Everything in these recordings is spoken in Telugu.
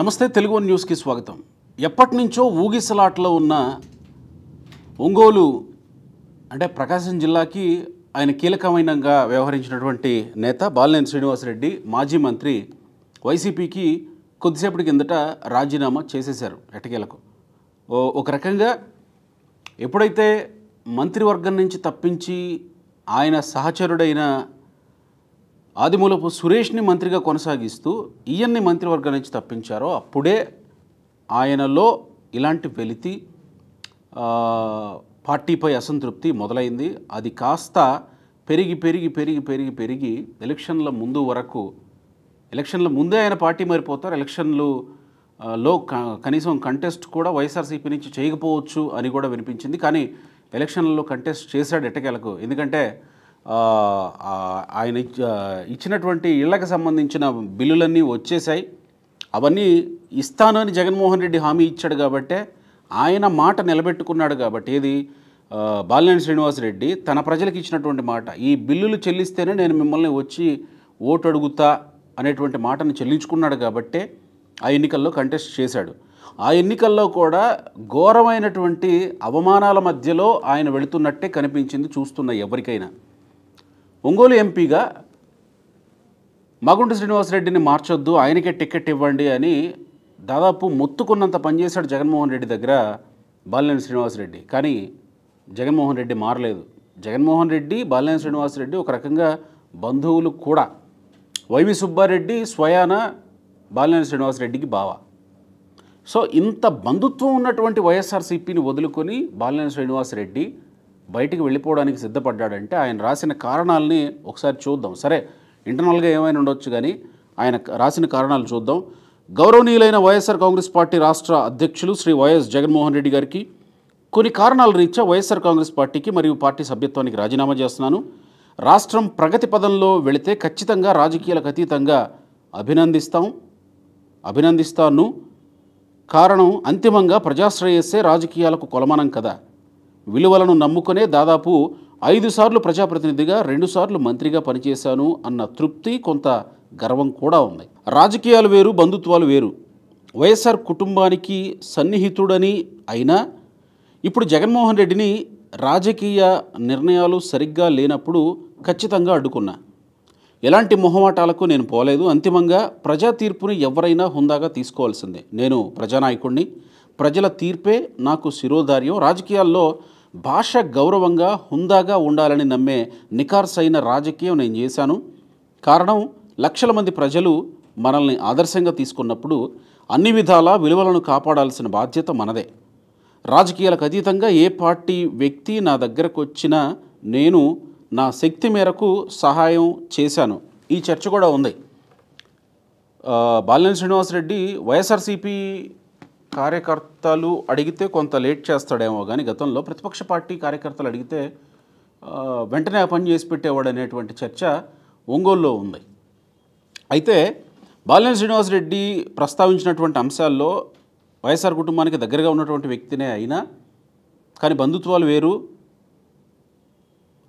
నమస్తే తెలుగు న్యూస్కి స్వాగతం ఎప్పటి నుంచో ఊగిసలాట్లో ఉన్న ఒంగోలు అంటే ప్రకాశం జిల్లాకి ఆయన కీలకమైనగా వ్యవహరించినటువంటి నేత బాలినేని శ్రీనివాసరెడ్డి మాజీ మంత్రి వైసీపీకి కొద్దిసేపటి కిందట రాజీనామా చేసేశారు ఎటకేలకు ఒక రకంగా ఎప్పుడైతే మంత్రివర్గం నుంచి తప్పించి ఆయన సహచరుడైన ఆదిమూలపు సురేష్ని మంత్రిగా కొనసాగిస్తూ ఈయన్ని మంత్రివర్గం నుంచి తప్పించారో అప్పుడే ఆయనలో ఇలాంటి వెలితి పార్టీపై అసంతృప్తి మొదలైంది అది కాస్త పెరిగి పెరిగి పెరిగి పెరిగి పెరిగి ఎలక్షన్ల ముందు వరకు ఎలక్షన్ల ముందే ఆయన పార్టీ మారిపోతారు ఎలక్షన్లు లో కనీసం కంటెస్ట్ కూడా వైఎస్ఆర్సీపీ నుంచి చేయకపోవచ్చు అని కూడా వినిపించింది కానీ ఎలక్షన్లలో కంటెస్ట్ చేశాడు ఎట్టకేలకు ఎందుకంటే ఆయన ఇచ్చినటువంటి ఇళ్లకు సంబంధించిన బిల్లులన్నీ వచ్చేసాయి అవన్నీ ఇస్తాను అని జగన్మోహన్ రెడ్డి హామీ ఇచ్చాడు కాబట్టే ఆయన మాట నిలబెట్టుకున్నాడు కాబట్టి ఏది బాలినేని శ్రీనివాసరెడ్డి తన ప్రజలకు ఇచ్చినటువంటి మాట ఈ బిల్లులు చెల్లిస్తేనే నేను మిమ్మల్ని వచ్చి ఓటు అడుగుతా అనేటువంటి మాటను చెల్లించుకున్నాడు కాబట్టే ఆ ఎన్నికల్లో కంటెస్ట్ చేశాడు ఆ ఎన్నికల్లో కూడా ఘోరమైనటువంటి అవమానాల మధ్యలో ఆయన వెళుతున్నట్టే కనిపించింది చూస్తున్న ఎవరికైనా ఒంగోలు ఎంపీగా మాగుంట శ్రీనివాసరెడ్డిని మార్చొద్దు ఆయనకే టికెట్ ఇవ్వండి అని దాదాపు మొత్తుకున్నంత పనిచేశాడు జగన్మోహన్ రెడ్డి దగ్గర బాలినేని శ్రీనివాసరెడ్డి కానీ జగన్మోహన్ రెడ్డి మారలేదు జగన్మోహన్ రెడ్డి బాలినేని శ్రీనివాసరెడ్డి ఒక రకంగా బంధువులు కూడా వైవి సుబ్బారెడ్డి స్వయాన బాలినేని శ్రీనివాసరెడ్డికి బావ సో ఇంత బంధుత్వం ఉన్నటువంటి వైఎస్ఆర్సీపీని వదులుకొని బాలినేని శ్రీనివాసరెడ్డి బయటికి వెళ్ళిపోవడానికి సిద్ధపడ్డాడంటే ఆయన రాసిన కారణాలని ఒకసారి చూద్దాం సరే ఇంటర్నల్గా ఏమైనా ఉండొచ్చు కానీ ఆయన రాసిన కారణాలు చూద్దాం గౌరవనీయులైన వైఎస్ఆర్ కాంగ్రెస్ పార్టీ రాష్ట్ర అధ్యక్షులు శ్రీ వైఎస్ జగన్మోహన్ రెడ్డి గారికి కొన్ని కారణాల రీత్యా వైఎస్ఆర్ కాంగ్రెస్ పార్టీకి మరియు పార్టీ సభ్యత్వానికి రాజీనామా చేస్తున్నాను రాష్ట్రం ప్రగతి పదంలో వెళితే ఖచ్చితంగా రాజకీయాలకు అతీతంగా అభినందిస్తాం అభినందిస్తాను కారణం అంతిమంగా ప్రజాశ్రేయస్సే రాజకీయాలకు కొలమానం కదా విలువలను నమ్ముకునే దాదాపు ఐదు సార్లు ప్రజాప్రతినిధిగా రెండుసార్లు మంత్రిగా పనిచేశాను అన్న తృప్తి కొంత గర్వం కూడా ఉంది రాజకీయాలు వేరు బంధుత్వాలు వేరు వైఎస్ఆర్ కుటుంబానికి సన్నిహితుడని అయినా ఇప్పుడు జగన్మోహన్ రెడ్డిని రాజకీయ నిర్ణయాలు సరిగ్గా లేనప్పుడు ఖచ్చితంగా అడ్డుకున్నా ఎలాంటి మొహమాటాలకు నేను పోలేదు అంతిమంగా ప్రజా తీర్పుని ఎవరైనా హుందాగా తీసుకోవాల్సిందే నేను ప్రజానాయకుడిని ప్రజల తీర్పే నాకు శిరోధార్యం రాజకీయాల్లో భాష గౌరవంగా హుందాగా ఉండాలని నమ్మే నికార్సైన రాజకీయం నేను చేశాను కారణం లక్షల మంది ప్రజలు మనల్ని ఆదర్శంగా తీసుకున్నప్పుడు అన్ని విధాల విలువలను కాపాడాల్సిన బాధ్యత మనదే రాజకీయాలకు అతీతంగా ఏ పార్టీ వ్యక్తి నా దగ్గరకు వచ్చినా నేను నా శక్తి మేరకు సహాయం చేశాను ఈ చర్చ కూడా ఉంది బాలినేని శ్రీనివాసరెడ్డి వైఎస్ఆర్సీపీ కార్యకర్తలు అడిగితే కొంత లేట్ చేస్తాడేమో కానీ గతంలో ప్రతిపక్ష పార్టీ కార్యకర్తలు అడిగితే వెంటనే పని చేసి పెట్టేవాడు అనేటువంటి చర్చ ఒంగోలులో ఉంది అయితే బాలినేని శ్రీనివాసరెడ్డి ప్రస్తావించినటువంటి అంశాల్లో వైఎస్ఆర్ కుటుంబానికి దగ్గరగా ఉన్నటువంటి వ్యక్తినే అయినా కానీ బంధుత్వాలు వేరు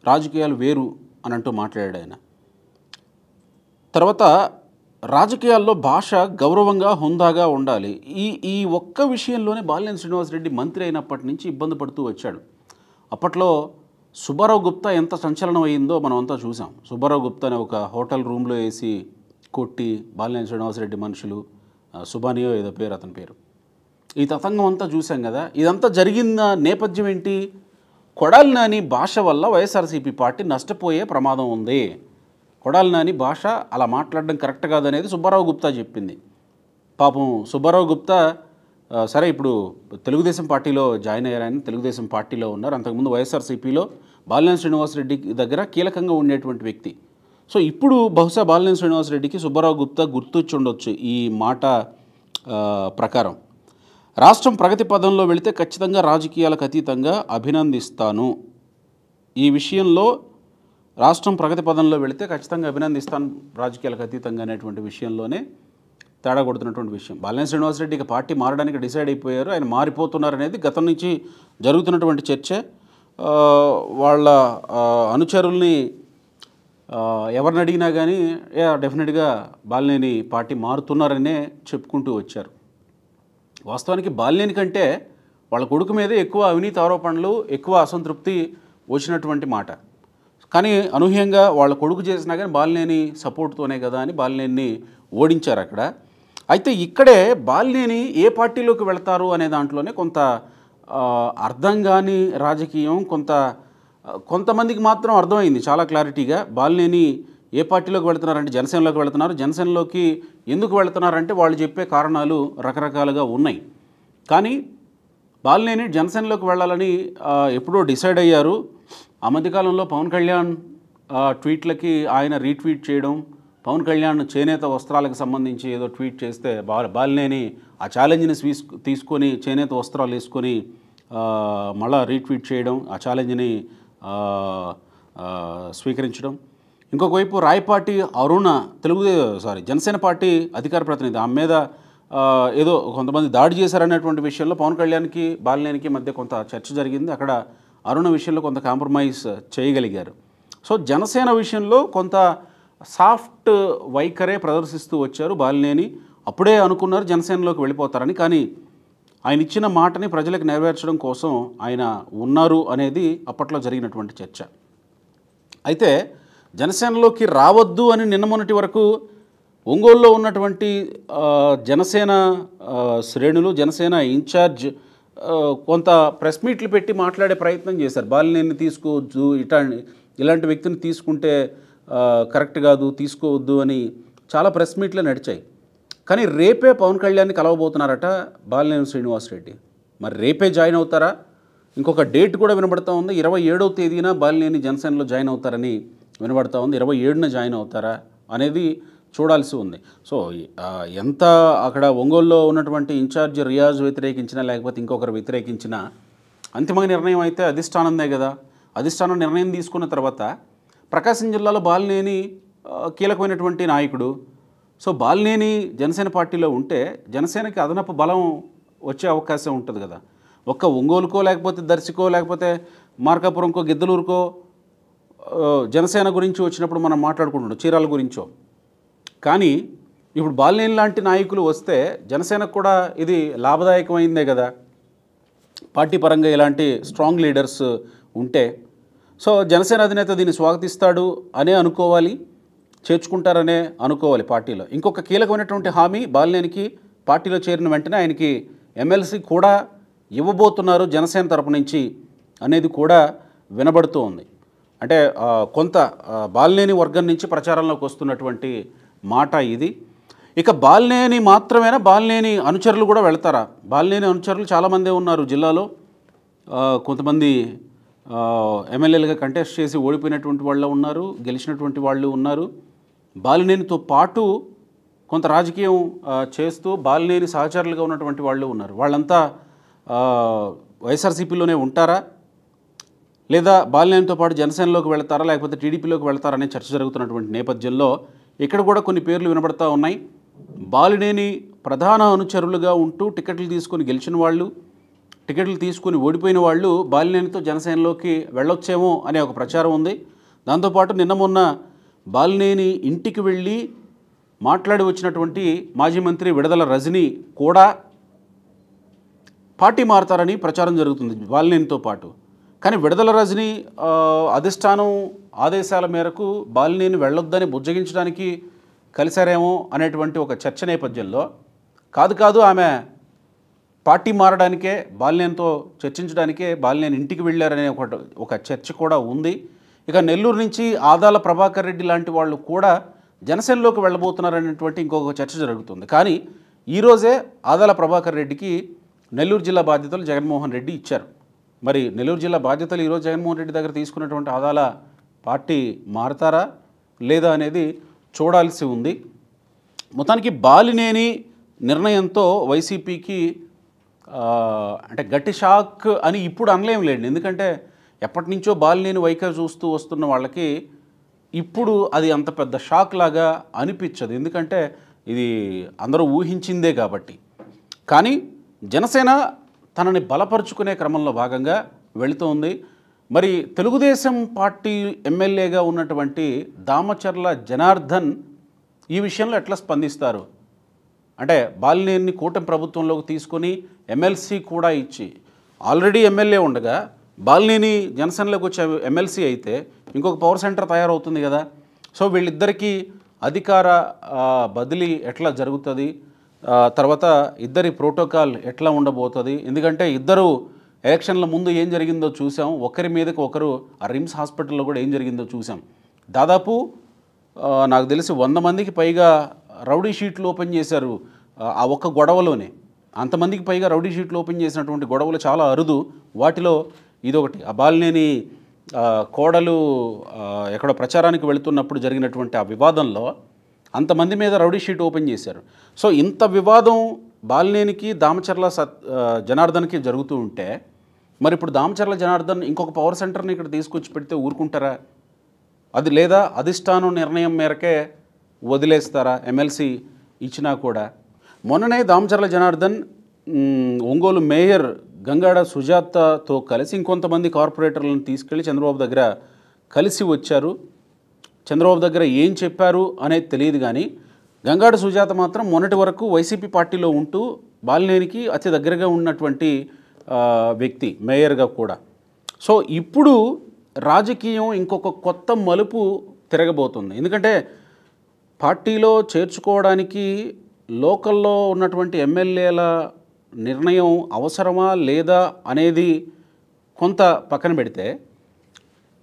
రాజకీయాలు వేరు అని అంటూ మాట్లాడాడు ఆయన తర్వాత రాజకీయాల్లో భాష గౌరవంగా హుందాగా ఉండాలి ఈ ఈ ఒక్క విషయంలోనే బాలినేని శ్రీనివాసరెడ్డి మంత్రి అయినప్పటి నుంచి ఇబ్బంది పడుతూ వచ్చాడు అప్పట్లో సుబ్బారావు గుప్తా ఎంత సంచలనం అయిందో మనం అంతా చూసాం సుబ్బారావు గుప్తాని ఒక హోటల్ రూమ్లో వేసి కొట్టి బాలినేని శ్రీనివాసరెడ్డి మనుషులు సుబానియో ఏదో పేరు అతని పేరు ఈ తతంగం అంతా చూసాం కదా ఇదంతా జరిగిన నేపథ్యం ఏంటి కొడాలి నాని భాష వల్ల వైఎస్ఆర్సీపీ పార్టీ నష్టపోయే ప్రమాదం ఉంది కొడాలి నాని భాష అలా మాట్లాడడం కరెక్ట్ కాదనేది సుబ్బారావు గుప్తా చెప్పింది పాపం సుబ్బారావు గుప్తా సరే ఇప్పుడు తెలుగుదేశం పార్టీలో జాయిన్ అయ్యారని తెలుగుదేశం పార్టీలో ఉన్నారు అంతకుముందు వైఎస్ఆర్సీపీలో బాలినేని శ్రీనివాసరెడ్డి దగ్గర కీలకంగా ఉండేటువంటి వ్యక్తి సో ఇప్పుడు బహుశా బాలినేని శ్రీనివాసరెడ్డికి సుబ్బారావు గుప్తా గుర్తొచ్చి ఉండొచ్చు ఈ మాట ప్రకారం రాష్ట్రం ప్రగతి పదంలో వెళితే ఖచ్చితంగా రాజకీయాలకు అతీతంగా అభినందిస్తాను ఈ విషయంలో రాష్ట్రం ప్రగతి పదంలో వెళితే ఖచ్చితంగా అభినందిస్తాను రాజకీయాలకు అతీతంగా అనేటువంటి విషయంలోనే తేడా కొడుతున్నటువంటి విషయం బాలినేని రెడ్డికి పార్టీ మారడానికి డిసైడ్ అయిపోయారు ఆయన మారిపోతున్నారు అనేది గతం నుంచి జరుగుతున్నటువంటి చర్చే వాళ్ళ అనుచరుల్ని ఎవరిని అడిగినా కానీ డెఫినెట్గా బాలినేని పార్టీ మారుతున్నారనే చెప్పుకుంటూ వచ్చారు వాస్తవానికి బాలినేని కంటే వాళ్ళ కొడుకు మీద ఎక్కువ అవినీతి ఆరోపణలు ఎక్కువ అసంతృప్తి వచ్చినటువంటి మాట కానీ అనూహ్యంగా వాళ్ళ కొడుకు చేసినా కానీ బాలినేని సపోర్ట్తోనే కదా అని బాలినేని ఓడించారు అక్కడ అయితే ఇక్కడే బాలినేని ఏ పార్టీలోకి వెళతారు అనే దాంట్లోనే కొంత అర్థం కాని రాజకీయం కొంత కొంతమందికి మాత్రం అర్థమైంది చాలా క్లారిటీగా బాలినేని ఏ పార్టీలోకి వెళుతున్నారంటే జనసేనలోకి వెళుతున్నారు జనసేనలోకి ఎందుకు వెళుతున్నారంటే వాళ్ళు చెప్పే కారణాలు రకరకాలుగా ఉన్నాయి కానీ బాలినేని జనసేనలోకి వెళ్ళాలని ఎప్పుడో డిసైడ్ అయ్యారు ఆ మధ్యకాలంలో పవన్ కళ్యాణ్ ట్వీట్లకి ఆయన రీట్వీట్ చేయడం పవన్ కళ్యాణ్ చేనేత వస్త్రాలకు సంబంధించి ఏదో ట్వీట్ చేస్తే బా బాలినేని ఆ ఛాలెంజ్ని తీసుకొని చేనేత వస్త్రాలు వేసుకొని మళ్ళా రీట్వీట్ చేయడం ఆ ఛాలెంజ్ని స్వీకరించడం ఇంకొక వైపు రాయపాటి అరుణ తెలుగు సారీ జనసేన పార్టీ అధికార ప్రతినిధి ఆమె మీద ఏదో కొంతమంది దాడి చేశారనేటువంటి విషయంలో పవన్ కళ్యాణ్కి బాలినేనికి మధ్య కొంత చర్చ జరిగింది అక్కడ అరుణ విషయంలో కొంత కాంప్రమైజ్ చేయగలిగారు సో జనసేన విషయంలో కొంత సాఫ్ట్ వైఖరే ప్రదర్శిస్తూ వచ్చారు బాలినేని అప్పుడే అనుకున్నారు జనసేనలోకి వెళ్ళిపోతారని కానీ ఆయన ఇచ్చిన మాటని ప్రజలకు నెరవేర్చడం కోసం ఆయన ఉన్నారు అనేది అప్పట్లో జరిగినటువంటి చర్చ అయితే జనసేనలోకి రావద్దు అని నిన్న మొన్నటి వరకు ఒంగోలులో ఉన్నటువంటి జనసేన శ్రేణులు జనసేన ఇన్ఛార్జ్ కొంత ప్రెస్ మీట్లు పెట్టి మాట్లాడే ప్రయత్నం చేశారు బాలినేని తీసుకోవద్దు ఇటా ఇలాంటి వ్యక్తిని తీసుకుంటే కరెక్ట్ కాదు తీసుకోవద్దు అని చాలా ప్రెస్ మీట్లు నడిచాయి కానీ రేపే పవన్ కళ్యాణ్ని కలవబోతున్నారట బాలినేని శ్రీనివాసరెడ్డి మరి రేపే జాయిన్ అవుతారా ఇంకొక డేట్ కూడా వినబడతా ఉంది ఇరవై ఏడవ తేదీన బాలినేని జనసేనలో జాయిన్ అవుతారని వినబడతా ఉంది ఇరవై ఏడున జాయిన్ అవుతారా అనేది చూడాల్సి ఉంది సో ఎంత అక్కడ ఒంగోలులో ఉన్నటువంటి ఇన్ఛార్జ్ రియాజ్ వ్యతిరేకించినా లేకపోతే ఇంకొకరు వ్యతిరేకించినా అంతిమ నిర్ణయం అయితే అధిష్టానందే కదా అధిష్టానం నిర్ణయం తీసుకున్న తర్వాత ప్రకాశం జిల్లాలో బాలినేని కీలకమైనటువంటి నాయకుడు సో బాలినేని జనసేన పార్టీలో ఉంటే జనసేనకి అదనపు బలం వచ్చే అవకాశం ఉంటుంది కదా ఒక్క ఒంగోలుకో లేకపోతే దర్శికో లేకపోతే మార్కాపురంకో గిద్దలూరుకో జనసేన గురించి వచ్చినప్పుడు మనం మాట్లాడుకుంటున్నాం చీరాల గురించో కానీ ఇప్పుడు బాలినేని లాంటి నాయకులు వస్తే జనసేనకు కూడా ఇది లాభదాయకమైందే కదా పార్టీ పరంగా ఇలాంటి స్ట్రాంగ్ లీడర్స్ ఉంటే సో జనసేన అధినేత దీన్ని స్వాగతిస్తాడు అనే అనుకోవాలి చేర్చుకుంటారనే అనుకోవాలి పార్టీలో ఇంకొక కీలకమైనటువంటి హామీ బాలినేనికి పార్టీలో చేరిన వెంటనే ఆయనకి ఎమ్మెల్సీ కూడా ఇవ్వబోతున్నారు జనసేన తరపు నుంచి అనేది కూడా వినబడుతూ ఉంది అంటే కొంత బాలినేని వర్గం నుంచి ప్రచారంలోకి వస్తున్నటువంటి మాట ఇది ఇక బాలినేని మాత్రమేనా బాలినేని అనుచరులు కూడా వెళ్తారా బాలినేని అనుచరులు చాలామందే ఉన్నారు జిల్లాలో కొంతమంది ఎమ్మెల్యేలుగా కంటెస్ట్ చేసి ఓడిపోయినటువంటి వాళ్ళు ఉన్నారు గెలిచినటువంటి వాళ్ళు ఉన్నారు బాలినేనితో పాటు కొంత రాజకీయం చేస్తూ బాలినేని సహచరులుగా ఉన్నటువంటి వాళ్ళు ఉన్నారు వాళ్ళంతా వైఎస్ఆర్సీపీలోనే ఉంటారా లేదా బాలినేనితో పాటు జనసేనలోకి వెళ్తారా లేకపోతే టీడీపీలోకి వెళ్తారా అనే చర్చ జరుగుతున్నటువంటి నేపథ్యంలో ఇక్కడ కూడా కొన్ని పేర్లు వినబడతా ఉన్నాయి బాలినేని ప్రధాన అనుచరులుగా ఉంటూ టికెట్లు తీసుకొని గెలిచిన వాళ్ళు టికెట్లు తీసుకుని ఓడిపోయిన వాళ్ళు బాలినేనితో జనసేనలోకి వెళ్ళొచ్చేమో అనే ఒక ప్రచారం ఉంది దాంతోపాటు నిన్న మొన్న బాలినేని ఇంటికి వెళ్ళి మాట్లాడి వచ్చినటువంటి మాజీ మంత్రి విడదల రజని కూడా పార్టీ మారతారని ప్రచారం జరుగుతుంది బాలినేనితో పాటు కానీ విడుదల రజని అధిష్టానం ఆదేశాల మేరకు బాలినేని వెళ్ళొద్దని బుజ్జగించడానికి కలిశారేమో అనేటువంటి ఒక చర్చ నేపథ్యంలో కాదు కాదు ఆమె పార్టీ మారడానికే బాలినేనితో చర్చించడానికే బాలినేని ఇంటికి వెళ్ళారనే ఒక ఒక చర్చ కూడా ఉంది ఇక నెల్లూరు నుంచి ఆదాల ప్రభాకర్ రెడ్డి లాంటి వాళ్ళు కూడా జనసేనలోకి వెళ్ళబోతున్నారనేటువంటి ఇంకొక చర్చ జరుగుతుంది కానీ ఈరోజే ఆదాల ప్రభాకర్ రెడ్డికి నెల్లూరు జిల్లా బాధ్యతలు జగన్మోహన్ రెడ్డి ఇచ్చారు మరి నెల్లూరు జిల్లా బాధ్యతలు ఈరోజు జగన్మోహన్ రెడ్డి దగ్గర తీసుకున్నటువంటి ఆదాల పార్టీ మారతారా లేదా అనేది చూడాల్సి ఉంది మొత్తానికి బాలినేని నిర్ణయంతో వైసీపీకి అంటే గట్టి షాక్ అని ఇప్పుడు అనలేం లేండి ఎందుకంటే ఎప్పటి నుంచో బాలినేని వైఖరి చూస్తూ వస్తున్న వాళ్ళకి ఇప్పుడు అది అంత పెద్ద షాక్ లాగా అనిపించదు ఎందుకంటే ఇది అందరూ ఊహించిందే కాబట్టి కానీ జనసేన తనని బలపరుచుకునే క్రమంలో భాగంగా వెళుతోంది మరి తెలుగుదేశం పార్టీ ఎమ్మెల్యేగా ఉన్నటువంటి దామచర్ల జనార్దన్ ఈ విషయంలో ఎట్లా స్పందిస్తారు అంటే బాలినేని కూటమి ప్రభుత్వంలోకి తీసుకొని ఎమ్మెల్సీ కూడా ఇచ్చి ఆల్రెడీ ఎమ్మెల్యే ఉండగా బాలినేని జనసేనలోకి వచ్చే ఎమ్మెల్సీ అయితే ఇంకొక పవర్ సెంటర్ తయారవుతుంది కదా సో వీళ్ళిద్దరికీ అధికార బదిలీ ఎట్లా జరుగుతుంది తర్వాత ఇద్దరి ప్రోటోకాల్ ఎట్లా ఉండబోతుంది ఎందుకంటే ఇద్దరు ఎలక్షన్ల ముందు ఏం జరిగిందో చూసాం ఒకరి మీదకి ఒకరు ఆ రిమ్స్ హాస్పిటల్లో కూడా ఏం జరిగిందో చూసాం దాదాపు నాకు తెలిసి వంద మందికి పైగా రౌడీ షీట్లు ఓపెన్ చేశారు ఆ ఒక్క గొడవలోనే అంతమందికి పైగా రౌడీ షీట్లు ఓపెన్ చేసినటువంటి గొడవలు చాలా అరుదు వాటిలో ఇదొకటి ఆ బాలినేని కోడలు ఎక్కడో ప్రచారానికి వెళుతున్నప్పుడు జరిగినటువంటి ఆ వివాదంలో అంతమంది మీద రౌడీ షీట్ ఓపెన్ చేశారు సో ఇంత వివాదం బాలినేనికి దామచర్ల సత్ జనార్దన్కి జరుగుతూ ఉంటే మరి ఇప్పుడు దామచర్ల జనార్దన్ ఇంకొక పవర్ సెంటర్ని ఇక్కడ తీసుకొచ్చి పెడితే ఊరుకుంటారా అది లేదా అధిష్టానం నిర్ణయం మేరకే వదిలేస్తారా ఎమ్మెల్సీ ఇచ్చినా కూడా మొన్ననే దామచర్ల జనార్దన్ ఒంగోలు మేయర్ గంగాడ సుజాతతో కలిసి ఇంకొంతమంది కార్పొరేటర్లను తీసుకెళ్లి చంద్రబాబు దగ్గర కలిసి వచ్చారు చంద్రబాబు దగ్గర ఏం చెప్పారు అనేది తెలియదు కానీ గంగాడు సుజాత మాత్రం మొన్నటి వరకు వైసీపీ పార్టీలో ఉంటూ బాలినేనికి అతి దగ్గరగా ఉన్నటువంటి వ్యక్తి మేయర్గా కూడా సో ఇప్పుడు రాజకీయం ఇంకొక కొత్త మలుపు తిరగబోతుంది ఎందుకంటే పార్టీలో చేర్చుకోవడానికి లోకల్లో ఉన్నటువంటి ఎమ్మెల్యేల నిర్ణయం అవసరమా లేదా అనేది కొంత పక్కన పెడితే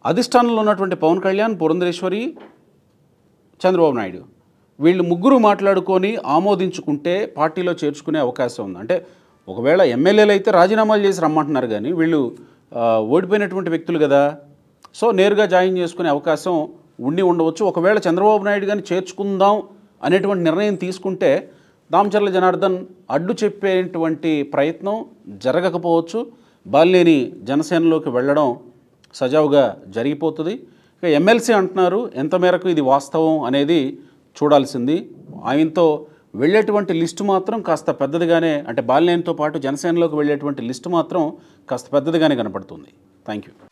అధిష్టానంలో ఉన్నటువంటి పవన్ కళ్యాణ్ పురంధరేశ్వరి చంద్రబాబు నాయుడు వీళ్ళు ముగ్గురు మాట్లాడుకొని ఆమోదించుకుంటే పార్టీలో చేర్చుకునే అవకాశం ఉంది అంటే ఒకవేళ ఎమ్మెల్యేలు అయితే రాజీనామాలు చేసి రమ్మంటున్నారు కానీ వీళ్ళు ఓడిపోయినటువంటి వ్యక్తులు కదా సో నేరుగా జాయిన్ చేసుకునే అవకాశం ఉండి ఉండవచ్చు ఒకవేళ చంద్రబాబు నాయుడు కానీ చేర్చుకుందాం అనేటువంటి నిర్ణయం తీసుకుంటే దామచర్ల జనార్దన్ అడ్డు చెప్పేటువంటి ప్రయత్నం జరగకపోవచ్చు బాలినేని జనసేనలోకి వెళ్ళడం సజావుగా జరిగిపోతుంది ఇక ఎమ్మెల్సీ అంటున్నారు ఎంత మేరకు ఇది వాస్తవం అనేది చూడాల్సింది ఆయనతో వెళ్ళేటువంటి లిస్టు మాత్రం కాస్త పెద్దదిగానే అంటే బాలినేనితో పాటు జనసేనలోకి వెళ్ళేటువంటి లిస్టు మాత్రం కాస్త పెద్దదిగానే కనపడుతుంది థ్యాంక్ యూ